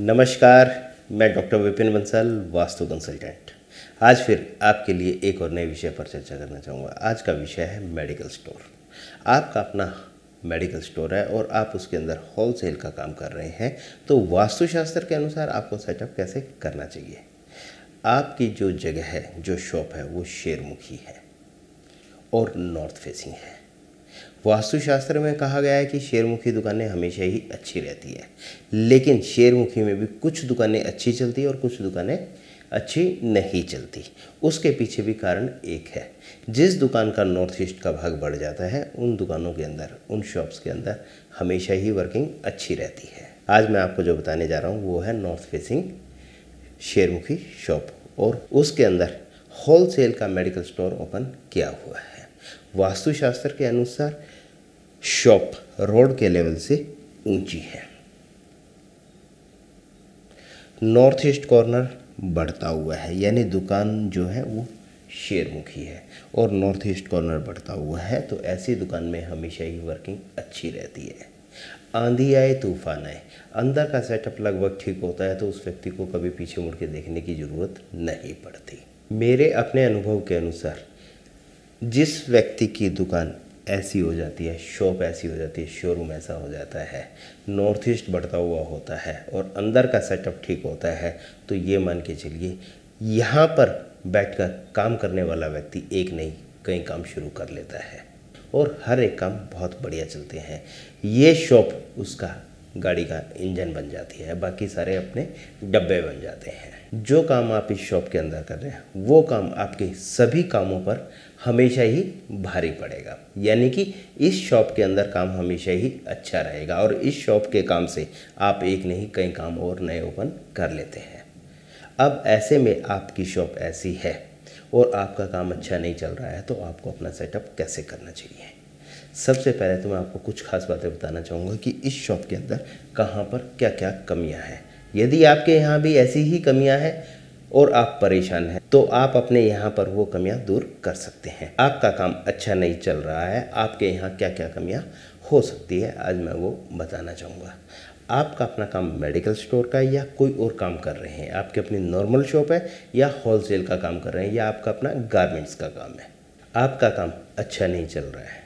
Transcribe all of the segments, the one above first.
नमस्कार मैं doctor Vipin Bansal vastu consultant आज फिर आपके लिए एक और नए विषय पर चर्चा करना चाहूँगा आज का विषय है मेडिकल स्टोर आपका अपना मेडिकल स्टोर है और आप उसके अंदर होल सेल का काम कर रहे हैं तो वास्तुशास्त्र के अनुसार आपको सेटअप कैसे करना चाहिए आपकी जो जगह है जो शॉप है वो शेरमुखी है और नॉर्थ फेसिंग है वास्तुशास्त्र में कहा गया है कि शेरमुखी दुकानें हमेशा ही अच्छी रहती है लेकिन शेरमुखी में भी कुछ दुकानें अच्छी चलती है और कुछ दुकानें अच्छी नहीं चलती उसके पीछे भी कारण एक है जिस दुकान का नॉर्थ ईस्ट का भाग बढ़ जाता है उन दुकानों के अंदर उन शॉप्स के अंदर हमेशा ही वर्किंग अच्छी रहती है आज मैं आपको जो बताने जा रहा हूँ वो है नॉर्थ फेसिंग शेरमुखी शॉप और उसके अंदर होलसेल का मेडिकल स्टोर ओपन किया हुआ है वास्तुशास्त्र के अनुसार शॉप रोड के लेवल से ऊंची है नॉर्थ ईस्ट कॉर्नर बढ़ता हुआ है यानी दुकान जो है वो शेरमुखी है और नॉर्थ ईस्ट कॉर्नर बढ़ता हुआ है तो ऐसी दुकान में हमेशा ही वर्किंग अच्छी रहती है आंधी आए तूफान आए अंदर का सेटअप लगभग ठीक होता है तो उस व्यक्ति को कभी पीछे मुड़ के देखने की ज़रूरत नहीं पड़ती मेरे अपने अनुभव के अनुसार जिस व्यक्ति की दुकान ऐसी हो जाती है शॉप ऐसी हो जाती है शोरूम ऐसा हो जाता है नॉर्थ ईस्ट बढ़ता हुआ होता है और अंदर का सेटअप ठीक होता है तो ये मान के चलिए यहाँ पर बैठकर काम करने वाला व्यक्ति एक नहीं कई काम शुरू कर लेता है और हर एक काम बहुत बढ़िया चलते हैं ये शॉप उसका गाड़ी का इंजन बन जाती है बाकी सारे अपने डब्बे बन जाते हैं जो काम आप इस शॉप के अंदर कर रहे हैं वो काम आपके सभी कामों पर हमेशा ही भारी पड़ेगा यानी कि इस शॉप के अंदर काम हमेशा ही अच्छा रहेगा और इस शॉप के काम से आप एक नहीं कई काम और नए ओपन कर लेते हैं अब ऐसे में आपकी शॉप ऐसी है और आपका काम अच्छा नहीं चल रहा है तो आपको अपना सेटअप कैसे करना चाहिए सबसे पहले तो मैं आपको कुछ खास बातें बताना चाहूँगा कि इस शॉप के अंदर कहाँ पर क्या क्या कमियाँ हैं यदि आपके यहाँ भी ऐसी ही कमियाँ हैं और आप परेशान हैं तो आप अपने यहाँ पर वो कमियाँ दूर कर सकते हैं आपका काम अच्छा नहीं चल रहा है आपके यहाँ क्या क्या कमियाँ हो सकती है आज मैं वो बताना चाहूँगा आपका अपना काम मेडिकल स्टोर का है या कोई और काम कर रहे हैं आपकी अपनी नॉर्मल शॉप है या होलसेल का काम कर रहे हैं या आपका अपना गारमेंट्स का काम है आपका काम अच्छा नहीं चल रहा है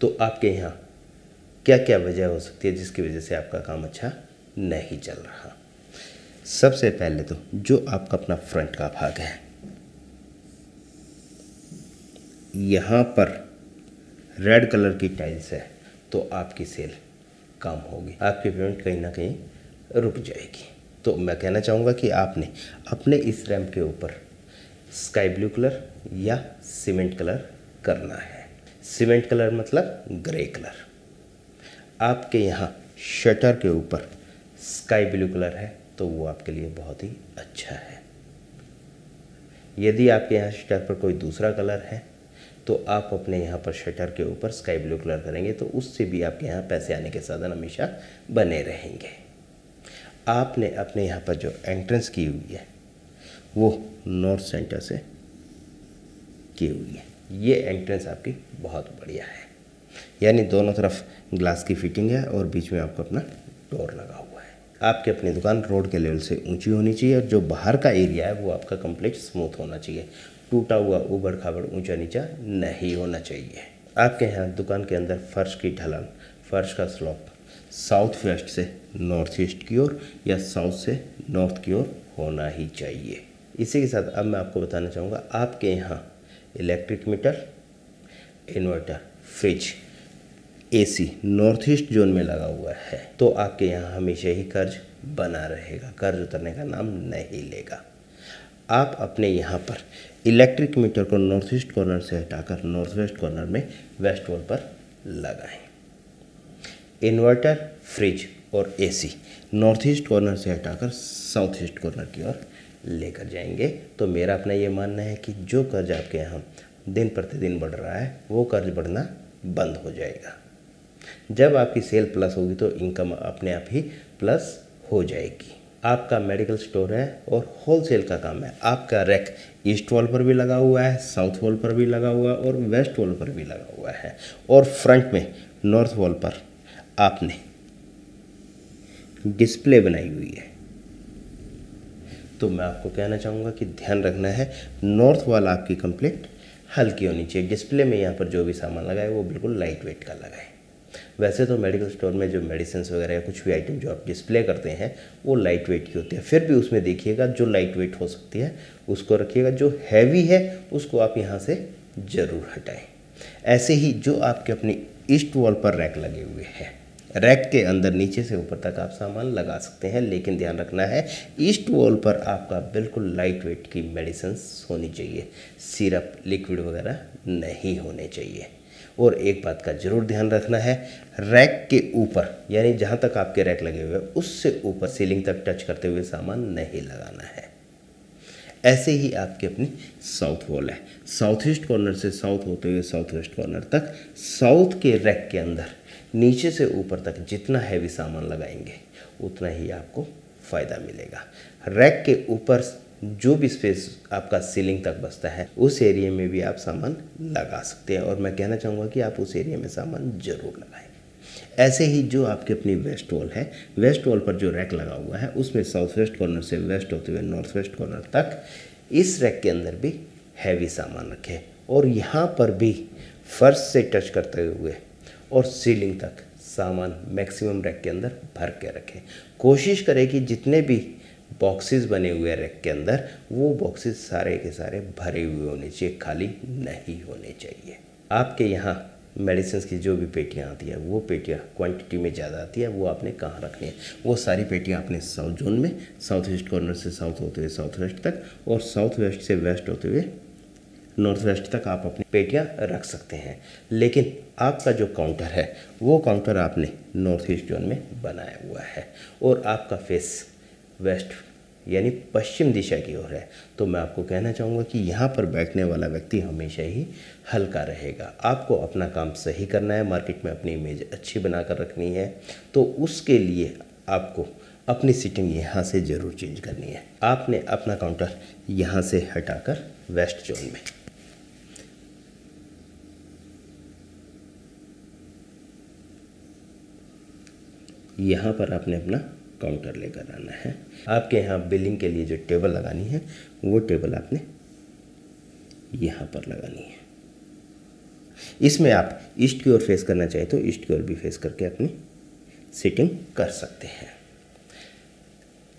तो आपके यहाँ क्या क्या वजह हो सकती है जिसकी वजह से आपका काम अच्छा नहीं चल रहा सबसे पहले तो जो आपका अपना फ्रंट का भाग है यहाँ पर रेड कलर की टाइल्स है तो आपकी सेल कम होगी आपकी पेमेंट कहीं ना कहीं रुक जाएगी तो मैं कहना चाहूँगा कि आपने अपने इस रैम के ऊपर स्काई ब्लू कलर या सीमेंट कलर करना है सीमेंट कलर मतलब ग्रे कलर आपके यहाँ शटर के ऊपर स्काई ब्लू कलर है तो वो आपके लिए बहुत ही अच्छा है यदि आपके यहाँ शटर पर कोई दूसरा कलर है तो आप अपने यहाँ पर शटर के ऊपर स्काई ब्लू कलर करेंगे तो उससे भी आपके यहाँ पैसे आने के साधन हमेशा बने रहेंगे आपने अपने यहाँ पर जो एंट्रेंस की हुई है वो नॉर्थ सेंटर से की हुई है ये एंट्रेंस आपकी बहुत बढ़िया है यानी दोनों तरफ ग्लास की फिटिंग है और बीच में आपको अपना डोर लगा हुआ है आपकी अपनी दुकान रोड के लेवल से ऊंची होनी चाहिए और जो बाहर का एरिया है वो आपका कंप्लीट स्मूथ होना चाहिए टूटा हुआ उबड़ खाबड़ ऊंचा नीचा नहीं होना चाहिए आपके यहाँ दुकान के अंदर फर्श की ढलान फर्श का स्लॉप साउथ वेस्ट से नॉर्थ ईस्ट की ओर या साउथ से नॉर्थ की ओर होना ही चाहिए इसी के साथ अब मैं आपको बताना चाहूँगा आपके यहाँ electric meter inverter fridge AC north east zone में लगा हुआ है तो आपके यहाँ हमेशा ही कर्ज बना रहेगा कर्ज उतरने का नाम नहीं लेगा आप अपने यहाँ पर इलेक्ट्रिक मीटर को नॉर्थ ईस्ट कॉर्नर से हटाकर नॉर्थ वेस्ट कॉर्नर में वेस्ट वॉल पर लगाएं इन्वर्टर फ्रिज और A C north east corner से हटाकर साउथ ईस्ट कॉर्नर की ओर लेकर जाएंगे तो मेरा अपना ये मानना है कि जो कर्ज आपके यहाँ दिन प्रतिदिन बढ़ रहा है वो कर्ज बढ़ना बंद हो जाएगा जब आपकी सेल प्लस होगी तो इनकम अपने आप ही प्लस हो जाएगी आपका मेडिकल स्टोर है और होलसेल का काम है आपका रैक ईस्ट वॉल पर भी लगा हुआ है साउथ वॉल पर भी लगा हुआ है और वेस्ट वॉल पर भी लगा हुआ है और फ्रंट में नॉर्थ वॉल पर आपने डिस्प्ले बनाई हुई है तो मैं आपको कहना चाहूँगा कि ध्यान रखना है नॉर्थ वाल आपकी कंप्लेंट हल्की होनी चाहिए डिस्प्ले में यहाँ पर जो भी सामान लगाए वो बिल्कुल लाइट वेट का लगाए वैसे तो मेडिकल स्टोर में जो मेडिसिन वगैरह या कुछ भी आइटम जो आप डिस्प्ले करते हैं वो लाइट वेट की होती है फिर भी उसमें देखिएगा जो लाइट वेट हो सकती है उसको रखिएगा जो हैवी है उसको आप यहाँ से ज़रूर हटाएं ऐसे ही जो आपके अपने ईस्ट वॉल पर रैक लगे हुए हैं रैक के अंदर नीचे से ऊपर तक आप सामान लगा सकते हैं लेकिन ध्यान रखना है ईस्ट वॉल पर आपका बिल्कुल लाइट वेट की मेडिसन होनी चाहिए सिरप लिक्विड वगैरह नहीं होने चाहिए और एक बात का जरूर ध्यान रखना है रैक के ऊपर यानी जहाँ तक आपके रैक लगे हुए हैं उससे ऊपर सीलिंग तक टच करते हुए सामान नहीं लगाना है ऐसे ही आपकी अपनी साउथ वॉल है साउथ ईस्ट कॉर्नर से साउथ होते हुए साउथ वेस्ट कॉर्नर तक साउथ के रैक के अंदर नीचे से ऊपर तक जितना हैवी सामान लगाएंगे उतना ही आपको फ़ायदा मिलेगा रैक के ऊपर जो भी स्पेस आपका सीलिंग तक बचता है उस एरिया में भी आप सामान लगा सकते हैं और मैं कहना चाहूँगा कि आप उस एरिया में सामान ज़रूर लगाएं ऐसे ही जो आपकी अपनी वेस्ट वॉल है वेस्ट वॉल पर जो रैक लगा हुआ है उसमें साउथ वेस्ट कॉर्नर से वेस्ट होते हुए नॉर्थ वेस्ट कॉर्नर तक इस रैक के अंदर भी हैवी सामान रखें और यहाँ पर भी फर्श से टच करते हुए और सीलिंग तक सामान मैक्सिमम रैक के अंदर भर के रखें कोशिश करें कि जितने भी बॉक्सेस बने हुए हैं रैक के अंदर वो बॉक्सेस सारे के सारे भरे हुए होने चाहिए खाली नहीं होने चाहिए आपके यहाँ मेडिसिन की जो भी पेटियाँ आती है वो पेटियाँ क्वांटिटी में ज़्यादा आती है वो आपने कहाँ रखनी है वो सारी पेटियाँ आपने साउथ जोन में साउथ ईस्ट कॉर्नर से साउथ होते हुए साउथ वेस्ट तक और साउथ वेस्ट से वेस्ट होते हुए नॉर्थ वेस्ट तक आप अपनी पेटियाँ रख सकते हैं लेकिन आपका जो काउंटर है वो काउंटर आपने नॉर्थ ईस्ट जोन में बनाया हुआ है और आपका फेस वेस्ट यानी पश्चिम दिशा की ओर है तो मैं आपको कहना चाहूँगा कि यहाँ पर बैठने वाला व्यक्ति हमेशा ही हल्का रहेगा आपको अपना काम सही करना है मार्केट में अपनी इमेज अच्छी बना कर रखनी है तो उसके लिए आपको अपनी सीटिंग यहाँ से ज़रूर चेंज करनी है आपने अपना काउंटर यहाँ से हटाकर वेस्ट जोन में यहाँ पर आपने अपना काउंटर लेकर आना है आपके यहाँ बिलिंग के लिए जो टेबल लगानी है वो टेबल आपने यहाँ पर लगानी है इसमें आप ईस्ट की ओर फेस करना चाहिए तो ईस्ट की ओर भी फेस करके अपनी सिटिंग कर सकते हैं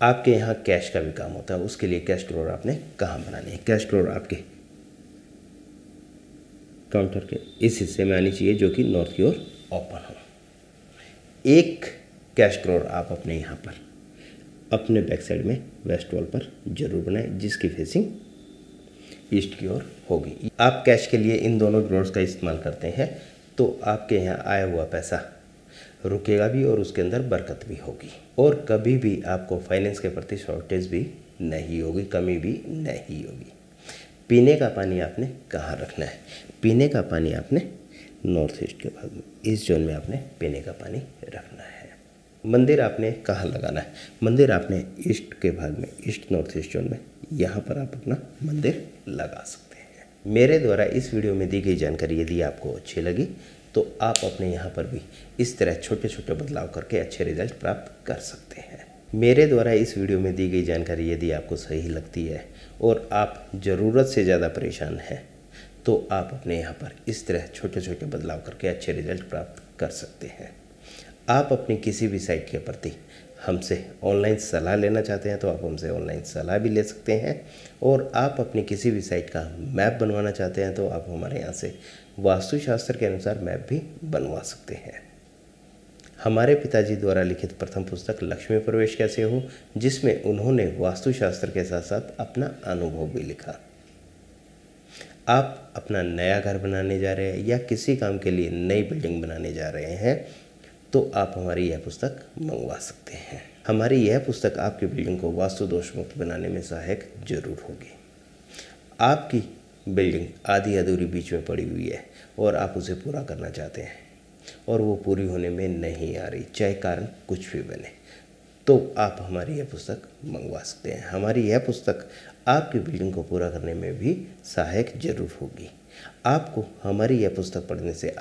आपके यहाँ कैश का भी काम होता है उसके लिए कैश ड्रोर आपने कहाँ बनानी है कैश ड्रोर आपके काउंटर के इस हिस्से में आनी चाहिए जो कि नॉर्थ की ओर ओपन हो एक कैश क्रोर आप अपने यहाँ पर अपने बैक साइड में वेस्ट वॉल पर जरूर बनाएं जिसकी फेसिंग ईस्ट की ओर होगी आप कैश के लिए इन दोनों ड्रॉर्स का इस्तेमाल करते हैं तो आपके यहाँ आया हुआ पैसा रुकेगा भी और उसके अंदर बरकत भी होगी और कभी भी आपको फाइनेंस के प्रति शॉर्टेज भी नहीं होगी कमी भी नहीं होगी पीने का पानी आपने कहाँ रखना है पीने का पानी आपने नॉर्थ ईस्ट के भाग में इस जोन में आपने पीने का पानी रखना मंदिर आपने कहाँ लगाना है मंदिर आपने ईस्ट के भाग में ईस्ट नॉर्थ ईस्ट जोन में यहाँ पर आप अपना मंदिर लगा सकते हैं मेरे द्वारा इस वीडियो में दी गई जानकारी यदि आपको अच्छी लगी तो आप अपने यहाँ पर भी इस तरह छोटे छोटे बदलाव करके अच्छे रिजल्ट प्राप्त कर सकते हैं मेरे द्वारा इस वीडियो में दी गई जानकारी यदि आपको सही लगती है और आप ज़रूरत से ज़्यादा परेशान हैं तो आप अपने यहाँ पर इस तरह छोटे छोटे बदलाव करके अच्छे रिजल्ट प्राप्त कर सकते हैं आप अपनी किसी भी साइट के प्रति हमसे ऑनलाइन सलाह लेना चाहते हैं तो आप हमसे ऑनलाइन सलाह भी ले सकते हैं और आप अपनी किसी भी साइट का मैप बनवाना चाहते हैं तो आप हमारे यहाँ से वास्तुशास्त्र के अनुसार मैप भी बनवा सकते हैं हमारे पिताजी द्वारा लिखित प्रथम पुस्तक लक्ष्मी प्रवेश कैसे हो जिसमें उन्होंने वास्तुशास्त्र के साथ साथ अपना अनुभव भी लिखा आप अपना नया घर बनाने जा रहे हैं या किसी काम के लिए नई बिल्डिंग बनाने जा रहे हैं तो आप हमारी यह पुस्तक मंगवा सकते हैं हमारी यह पुस्तक आपकी बिल्डिंग को वास्तु दोष मुक्त बनाने में सहायक जरूर होगी आपकी बिल्डिंग आधी अधूरी बीच में पड़ी हुई है और आप उसे पूरा करना चाहते हैं और वो पूरी होने में नहीं आ रही चाहे कारण कुछ भी बने तो आप हमारी यह पुस्तक मंगवा सकते हैं हमारी यह पुस्तक आपकी बिल्डिंग को पूरा करने में भी सहायक जरूर होगी आपको हमारी यह पुस्तक पढ़ने से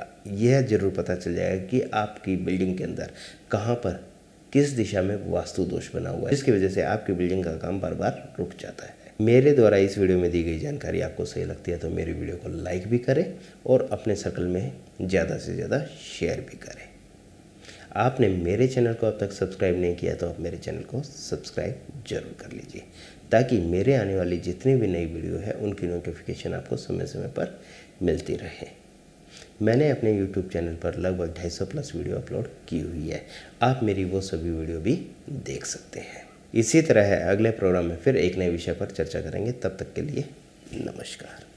यह जरूर पता चल जाएगा कि आपकी बिल्डिंग के अंदर कहाँ पर किस दिशा में वास्तु दोष बना हुआ है जिसकी वजह से आपकी बिल्डिंग का काम बार बार रुक जाता है मेरे द्वारा इस वीडियो में दी गई जानकारी आपको सही लगती है तो मेरी वीडियो को लाइक भी करें और अपने सर्कल में ज़्यादा से ज़्यादा शेयर भी करें आपने मेरे चैनल को अब तक सब्सक्राइब नहीं किया तो आप मेरे चैनल को सब्सक्राइब जरूर कर लीजिए ताकि मेरे आने वाली जितनी भी नई वीडियो है उनकी नोटिफिकेशन आपको समय समय पर मिलती रहे मैंने अपने YouTube चैनल पर लगभग 250 प्लस वीडियो अपलोड की हुई है आप मेरी वो सभी वीडियो भी देख सकते हैं इसी तरह है अगले प्रोग्राम में फिर एक नए विषय पर चर्चा करेंगे तब तक के लिए नमस्कार